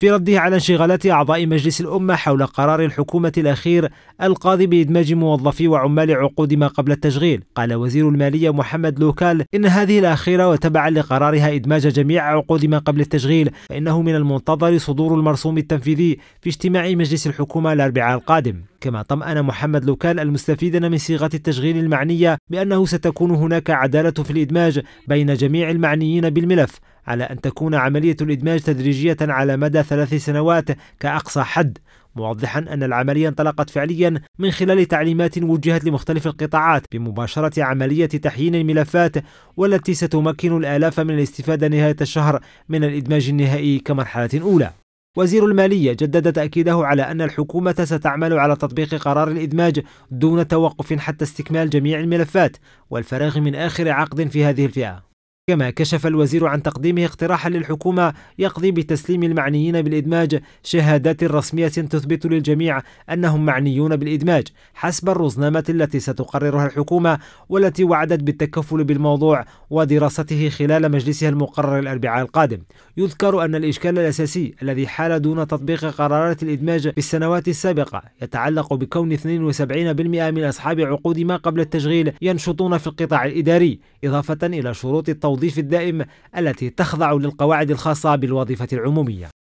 في رده على انشغالات أعضاء مجلس الأمة حول قرار الحكومة الأخير القاضي بإدماج موظفي وعمال عقود ما قبل التشغيل قال وزير المالية محمد لوكال إن هذه الأخيرة وتبعا لقرارها إدماج جميع عقود ما قبل التشغيل فإنه من المنتظر صدور المرسوم التنفيذي في اجتماع مجلس الحكومة الأربعاء القادم كما طمأن محمد لوكال المستفيدين من صيغة التشغيل المعنية بأنه ستكون هناك عدالة في الإدماج بين جميع المعنيين بالملف على أن تكون عملية الإدماج تدريجية على مدى ثلاث سنوات كأقصى حد موضحا أن العملية انطلقت فعليا من خلال تعليمات وجهت لمختلف القطاعات بمباشرة عملية تحيين الملفات والتي ستمكن الآلاف من الاستفادة نهاية الشهر من الإدماج النهائي كمرحلة أولى وزير المالية جدد تأكيده على أن الحكومة ستعمل على تطبيق قرار الإدماج دون توقف حتى استكمال جميع الملفات والفراغ من آخر عقد في هذه الفئة كما كشف الوزير عن تقديمه اقتراحا للحكومة يقضي بتسليم المعنيين بالإدماج شهادات رسمية تثبت للجميع أنهم معنيون بالإدماج حسب الرزنامة التي ستقررها الحكومة والتي وعدت بالتكفل بالموضوع ودراسته خلال مجلسها المقرر الأربعاء القادم يذكر أن الإشكال الأساسي الذي حال دون تطبيق قرارات الإدماج في السنوات السابقة يتعلق بكون 72% من أصحاب عقود ما قبل التشغيل ينشطون في القطاع الإداري إضافة إلى شروط التوظيف التوظيف الدائم التي تخضع للقواعد الخاصة بالوظيفة العمومية